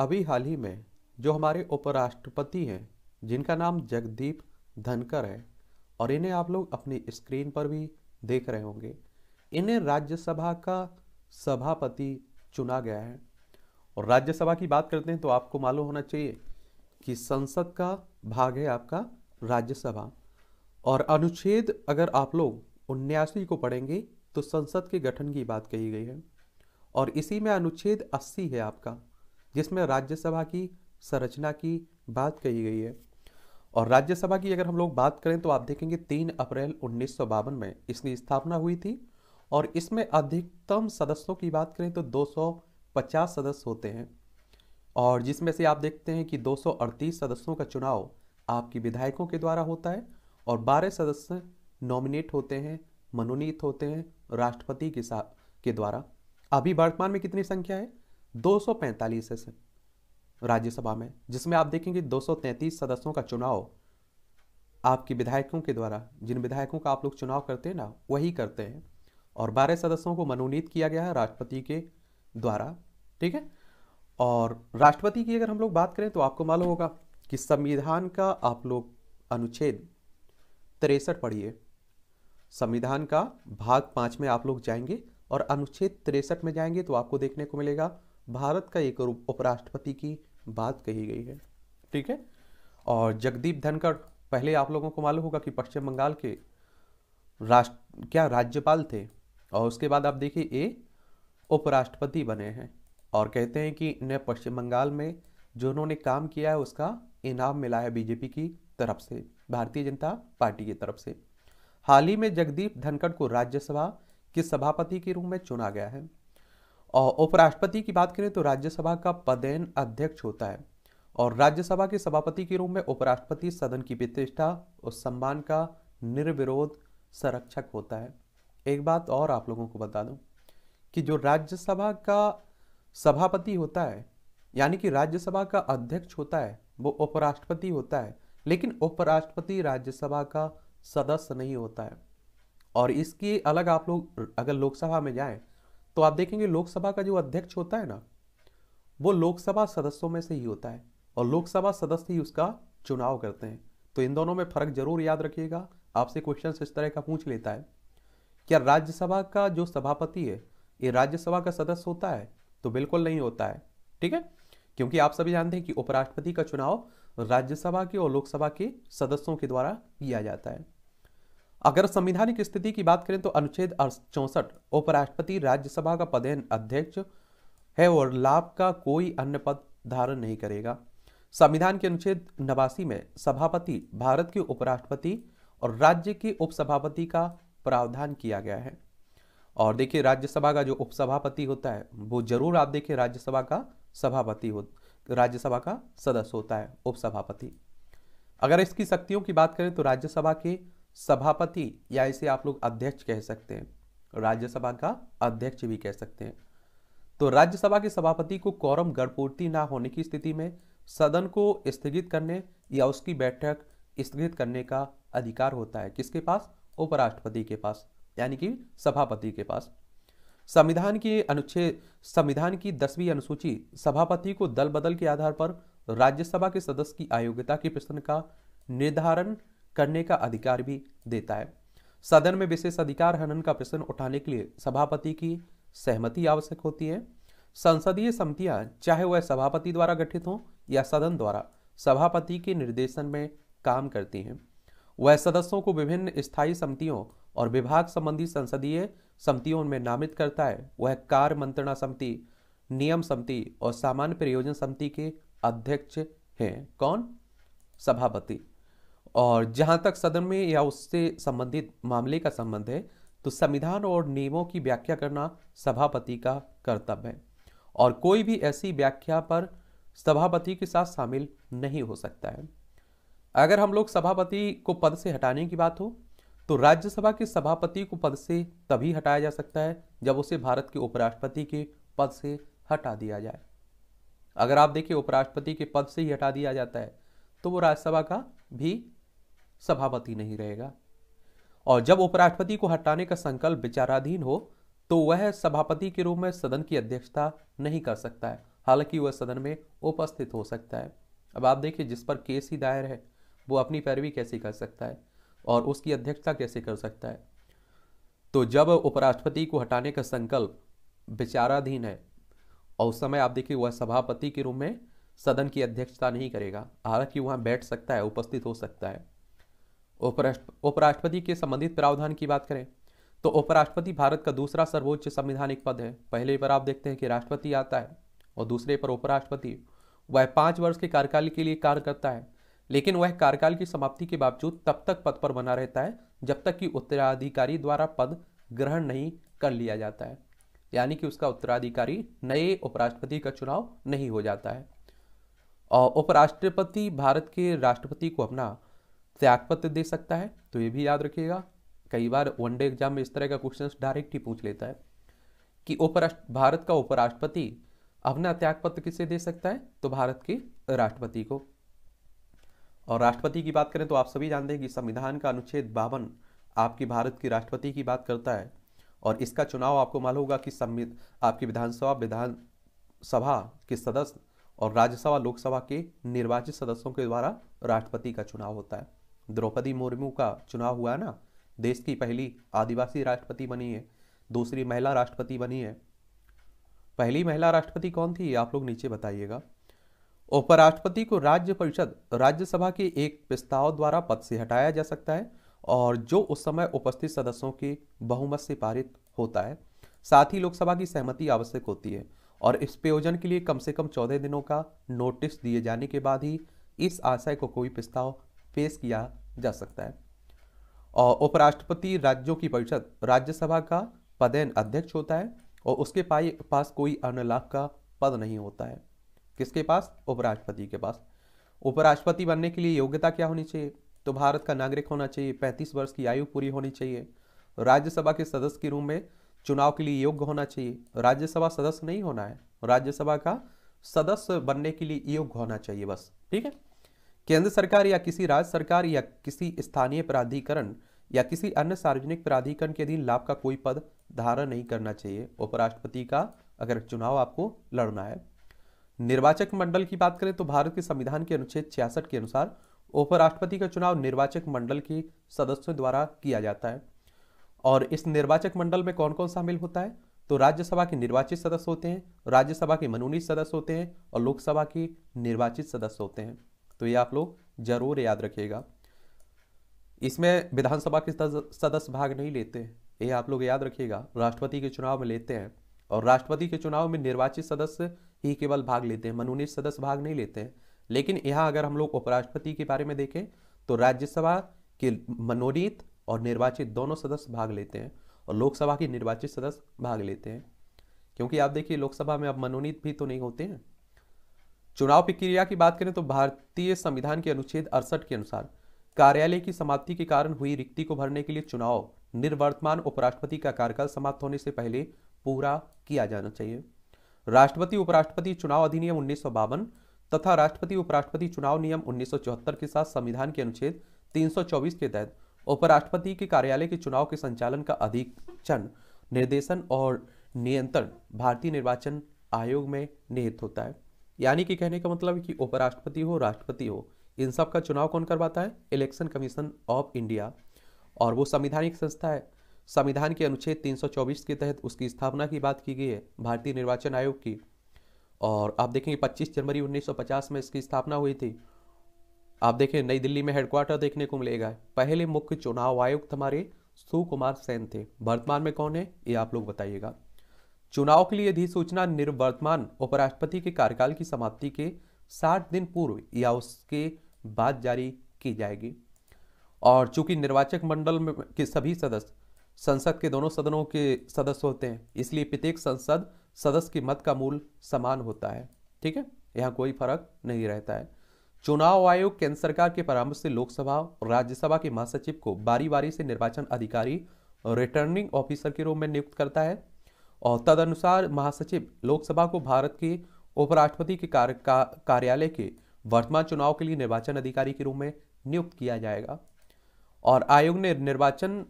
अभी हाल ही में जो हमारे उपराष्ट्रपति हैं जिनका नाम जगदीप धनकर है और इन्हें आप लोग अपनी स्क्रीन पर भी देख रहे होंगे इन्हें राज्यसभा का सभापति चुना गया है और राज्यसभा की बात करते हैं तो आपको मालूम होना चाहिए कि संसद का भाग है आपका राज्यसभा और अनुच्छेद अगर आप लोग उन्यासी को पढ़ेंगे तो संसद के गठन की बात कही गई है और इसी में अनुच्छेद 80 है आपका जिसमें राज्यसभा की संरचना की बात कही गई है और राज्यसभा की अगर हम लोग बात करें तो आप देखेंगे तीन अप्रैल उन्नीस में इसकी स्थापना हुई थी और इसमें अधिकतम सदस्यों की बात करें तो 250 सदस्य होते हैं और जिसमें से आप देखते हैं कि 238 सदस्यों का चुनाव आपकी विधायकों के द्वारा होता है और 12 सदस्य नॉमिनेट होते हैं मनोनीत होते हैं राष्ट्रपति के साथ के द्वारा अभी वर्तमान में कितनी संख्या है 245 सौ राज्यसभा में जिसमें आप देखेंगे 233 सदस्यों का चुनाव आपके विधायकों के द्वारा जिन विधायकों का आप लोग चुनाव करते हैं ना वही करते हैं और बारह सदस्यों को मनोनीत किया गया है राष्ट्रपति के द्वारा ठीक है और राष्ट्रपति की अगर हम लोग बात करें तो आपको मालूम होगा कि संविधान का आप लोग अनुच्छेद तिरसठ पढ़िए संविधान का भाग पाँच में आप लोग जाएंगे और अनुच्छेद तिरसठ में जाएंगे तो आपको देखने को मिलेगा भारत का एक उपराष्ट्रपति की बात कही गई है ठीक है और जगदीप धनखड़ पहले आप लोगों को मालूम होगा कि पश्चिम बंगाल के राष्ट्र क्या राज्यपाल थे और उसके बाद आप देखिए ये उपराष्ट्रपति बने हैं और कहते हैं कि इन्हें पश्चिम बंगाल में जो उन्होंने काम किया है उसका इनाम मिला है बीजेपी की तरफ से भारतीय जनता पार्टी की तरफ से हाल ही में जगदीप धनखड़ को राज्यसभा के सभापति के रूप में चुना गया है और उपराष्ट्रपति की बात करें तो राज्यसभा का पदेन अध्यक्ष होता है और राज्यसभा के सभापति के रूप में उपराष्ट्रपति सदन की प्रतिष्ठा और सम्मान का निर्विरोध संरक्षक होता है एक बात और आप लोगों को बता दूं कि जो राज्यसभा का सभापति होता है यानी कि राज्यसभा का अध्यक्ष होता है वो उपराष्ट्रपति होता है लेकिन उपराष्ट्रपति राज्यसभा का सदस्य नहीं होता है और इसके अलग आप लोग अगर लोकसभा में जाएं तो आप देखेंगे लोकसभा का जो अध्यक्ष होता है ना वो लोकसभा सदस्यों में से ही होता है और लोकसभा सदस्य ही उसका चुनाव करते हैं तो इन दोनों में फर्क जरूर याद रखिएगा आपसे क्वेश्चन इस तरह का पूछ लेता है क्या राज्यसभा का जो सभापति है ये राज्यसभा का सदस्य होता है तो बिल्कुल नहीं होता है ठीक है क्योंकि आप सभी जानते हैं कि उपराष्ट्रपति का चुनाव राज्यसभा के और लोकसभा के सदस्यों के द्वारा किया जाता है अगर संविधानिक स्थिति की बात करें तो अनुच्छेद चौसठ उपराष्ट्रपति राज्यसभा का पदेन अध्यक्ष है और लाभ का कोई अन्य पद धारण नहीं करेगा संविधान के अनुच्छेद नवासी में सभापति भारत के उपराष्ट्रपति और राज्य के उपसभापति का प्रावधान किया गया है और देखिए राज्यसभा का जो उपसभापति होता है वो जरूर आप देखिए राज्यसभा का सभापति हो राज्यसभा का सदस्य होता है उपसभापति अगर इसकी शक्तियों की बात करें तो राज्यसभा के सभापति या इसे आप लोग अध्यक्ष कह सकते हैं राज्यसभा का अध्यक्ष भी कह सकते हैं तो राज्यसभा के सभापति को कौरम गढ़पूर्ति ना होने की स्थिति में सदन को स्थगित करने या उसकी बैठक स्थगित करने का अधिकार होता है किसके पास उपराष्ट्रपति के पास यानी कि सभापति के पास संविधान के अनुच्छेद संविधान की दसवीं अनुसूची सभापति को दल बदल के आधार पर राज्यसभा के सदस्य की अयोग्यता के प्रश्न का निर्धारण करने का अधिकार भी देता है सदन में विशेष अधिकार हनन का प्रश्न उठाने के लिए सभापति की सहमति आवश्यक होती है संसदीय समितियां चाहे वह सभापति द्वारा गठित हों या सदन द्वारा सभापति के निर्देशन में काम करती हैं वह सदस्यों को विभिन्न स्थायी समितियों और विभाग संबंधी संसदीय समितियों में नामित करता है वह कार्य मंत्रणा समिति नियम समिति और सामान्य प्रयोजन समिति के अध्यक्ष हैं कौन सभापति और जहां तक सदन में या उससे संबंधित मामले का संबंध है तो संविधान और नियमों की व्याख्या करना सभापति का कर्तव्य है और कोई भी ऐसी व्याख्या पर सभापति के साथ शामिल नहीं हो सकता है अगर हम लोग सभापति को पद से हटाने की बात हो तो राज्यसभा के सभापति को पद से तभी हटाया जा सकता है जब उसे भारत के उपराष्ट्रपति के पद से हटा दिया जाए अगर आप देखिए उपराष्ट्रपति के पद से ही हटा दिया जाता है तो वो राज्यसभा का भी सभापति नहीं रहेगा और जब उपराष्ट्रपति को हटाने का संकल्प विचाराधीन हो तो वह सभापति के रूप में सदन की अध्यक्षता नहीं कर सकता है हालांकि वह सदन में उपस्थित हो सकता है अब आप देखिए जिस पर केस ही दायर है वो अपनी पैरवी कैसे कर सकता है और उसकी अध्यक्षता कैसे कर सकता है तो जब उपराष्ट्रपति को हटाने का संकल्प विचाराधीन है और उस समय आप देखिए वह सभापति के रूप में सदन की अध्यक्षता नहीं करेगा हालांकि वहाँ बैठ सकता है उपस्थित हो सकता है उपराष्ट्र उपराष्ट्रपति के संबंधित प्रावधान की बात करें तो उपराष्ट्रपति भारत का दूसरा सर्वोच्च संविधानिक पद है पहले पर आप देखते हैं कि राष्ट्रपति आता है और दूसरे पर उपराष्ट्रपति वह पांच वर्ष के कार्यकाल के लिए कार्य करता है लेकिन वह कार्यकाल की समाप्ति के बावजूद तब तक पद पर बना रहता है जब तक कि उत्तराधिकारी द्वारा पद ग्रहण नहीं कर लिया जाता है यानी कि उसका उत्तराधिकारी नए उपराष्ट्रपति का चुनाव नहीं हो जाता है और उपराष्ट्रपति भारत के राष्ट्रपति को अपना त्याग पत्र दे सकता है तो ये भी याद रखिएगा कई बार वनडे एग्जाम में इस तरह का क्वेश्चन डायरेक्ट ही पूछ लेता है कि उपराष्ट्र भारत का उपराष्ट्रपति अपना त्यागपत्र किसे दे सकता है तो भारत के राष्ट्रपति को और राष्ट्रपति की बात करें तो आप सभी जानते हैं कि संविधान का अनुच्छेद बावन आपकी भारत की राष्ट्रपति की बात करता है और इसका चुनाव आपको मालूम होगा कि आपकी विधानसभा विधान सभा के सदस्य और राज्यसभा लोकसभा के निर्वाचित सदस्यों के द्वारा राष्ट्रपति का चुनाव होता है द्रौपदी मुर्मू का चुनाव हुआ ना देश की पहली आदिवासी राष्ट्रपति बनी है दूसरी महिला राष्ट्रपति बनी है पहली महिला राष्ट्रपति कौन थी आप लोग नीचे बताइएगा उपराष्ट्रपति को राज्य परिषद राज्यसभा के एक प्रस्ताव द्वारा पद से हटाया जा सकता है और जो उस समय उपस्थित सदस्यों के बहुमत से पारित होता है साथ ही लोकसभा की सहमति आवश्यक होती है और इस प्रयोजन के लिए कम से कम चौदह दिनों का नोटिस दिए जाने के बाद ही इस आशय को कोई प्रस्ताव पेश किया जा सकता है और उपराष्ट्रपति राज्यों की परिषद राज्यसभा का पदेन अध्यक्ष होता है और उसके पास कोई अन्य लाभ का पद नहीं होता है किसके पास उपराष्ट्रपति के पास उपराष्ट्रपति बनने के लिए योग्यता क्या होनी चाहिए तो भारत का नागरिक होना चाहिए पैंतीस वर्ष की आयु पूरी होनी चाहिए राज्यसभा के सदस्य के रूप में चुनाव के लिए योग्य होना चाहिए राज्यसभा सदस्य नहीं होना है राज्यसभा का सदस्य बनने के लिए योग्य होना चाहिए बस ठीक है केंद्र सरकार या किसी राज्य सरकार या किसी स्थानीय प्राधिकरण या किसी अन्य सार्वजनिक प्राधिकरण के अधीन लाभ का कोई पद धारण नहीं करना चाहिए उपराष्ट्रपति का अगर चुनाव आपको लड़ना है निर्वाचक मंडल की बात करें तो भारत के संविधान के अनुच्छेद छियासठ के अनुसार उपराष्ट्रपति का चुनाव निर्वाचक मंडल के सदस्यों द्वारा किया जाता है और इस निर्वाचक मंडल में कौन कौन शामिल होता है तो राज्यसभा के निर्वाचित सदस्य होते हैं राज्यसभा के मनोनीत सदस्य होते हैं और लोकसभा के निर्वाचित सदस्य होते हैं तो ये आप लोग ज़रूर याद रखिएगा इसमें विधानसभा के सदस्य भाग नहीं लेते ये आप लोग याद रखिएगा राष्ट्रपति के चुनाव में लेते हैं और राष्ट्रपति के चुनाव में निर्वाचित सदस्य ही केवल भाग लेते हैं मनोनीत सदस्य भाग नहीं लेते हैं लेकिन यहाँ अगर हम लोग उपराष्ट्रपति के बारे में देखें तो राज्यसभा के मनोनीत और निर्वाचित दोनों सदस्य भाग लेते हैं और लोकसभा के निर्वाचित सदस्य भाग लेते हैं क्योंकि आप देखिए लोकसभा में अब मनोनीत भी तो नहीं होते हैं चुनाव प्रक्रिया की बात करें तो भारतीय संविधान के अनुच्छेद अड़सठ के अनुसार कार्यालय की समाप्ति के कारण हुई रिक्ति को भरने के लिए चुनाव निर्वर्तमान उपराष्ट्रपति का कार्यकाल समाप्त होने से पहले पूरा किया जाना चाहिए राष्ट्रपति उपराष्ट्रपति चुनाव अधिनियम उन्नीस तथा राष्ट्रपति उपराष्ट्रपति चुनाव नियम उन्नीस के साथ संविधान के अनुच्छेद 324 के तहत उपराष्ट्रपति के कार्यालय के चुनाव के संचालन का अधीक्षण निर्देशन और नियंत्रण भारतीय निर्वाचन आयोग में निहित होता है यानी कि कहने का मतलब है कि उपराष्ट्रपति हो राष्ट्रपति हो इन सब का चुनाव कौन करवाता है इलेक्शन कमीशन ऑफ इंडिया और वो संविधानिक संस्था है संविधान के अनुच्छेद 324 के तहत उसकी स्थापना की बात की गई है भारतीय निर्वाचन आयोग की और आप देखेंगे 25 जनवरी 1950 में इसकी स्थापना हुई थी आप देखें नई दिल्ली में हेडक्वार्टर देखने को मिलेगा पहले मुख्य चुनाव आयुक्त हमारे सुकुमार सेन थे वर्तमान में कौन है ये आप लोग बताइएगा चुनाव के लिए अधिसूचना निर्वर्तमान उपराष्ट्रपति के कार्यकाल की समाप्ति के 60 दिन पूर्व या उसके बाद जारी की जाएगी और चूंकि निर्वाचक मंडल में के सभी सदस्य संसद के दोनों सदनों के सदस्य होते हैं इसलिए प्रत्येक संसद सदस्य की मत का मूल समान होता है ठीक है यहाँ कोई फर्क नहीं रहता है चुनाव आयोग केंद्र सरकार के परामर्श से लोकसभा और राज्यसभा के महासचिव को बारी बारी से निर्वाचन अधिकारी रिटर्निंग ऑफिसर के रूप में नियुक्त करता है और तदनुसार महासचिव लोकसभा को भारत के उपराष्ट्रपति के कार, का, कार्यालय के वर्तमान चुनाव के लिए निर्वाचन अधिकारी के रूप में नियुक्त किया जाएगा और आयोग ने निर्वाचन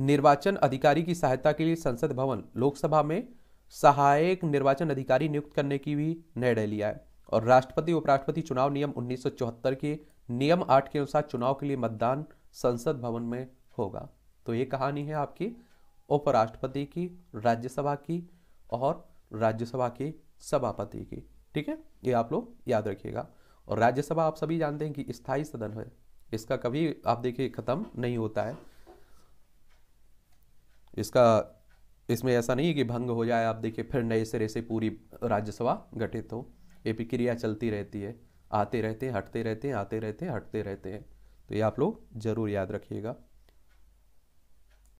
निर्वाचन अधिकारी की सहायता के लिए संसद भवन लोकसभा में सहायक निर्वाचन अधिकारी नियुक्त करने की भी निर्णय लिया है और राष्ट्रपति उपराष्ट्रपति चुनाव नियम 1974 के नियम आठ के अनुसार चुनाव के लिए मतदान संसद भवन में होगा तो ये कहानी है आपकी उपराष्ट्रपति की राज्यसभा की और राज्यसभा के सभापति की ठीक है ये आप लोग याद रखिएगा और राज्यसभा आप सभी जानते हैं कि स्थायी सदन है इसका कभी आप देखिए खत्म नहीं होता है इसका इसमें ऐसा नहीं है कि भंग हो जाए आप देखिए फिर नए सिरे से पूरी राज्यसभा गठित हो ये प्रक्रिया चलती रहती है आते रहते हैं हटते रहते हैं आते रहते हैं हटते रहते हैं तो ये आप लोग जरूर याद रखिएगा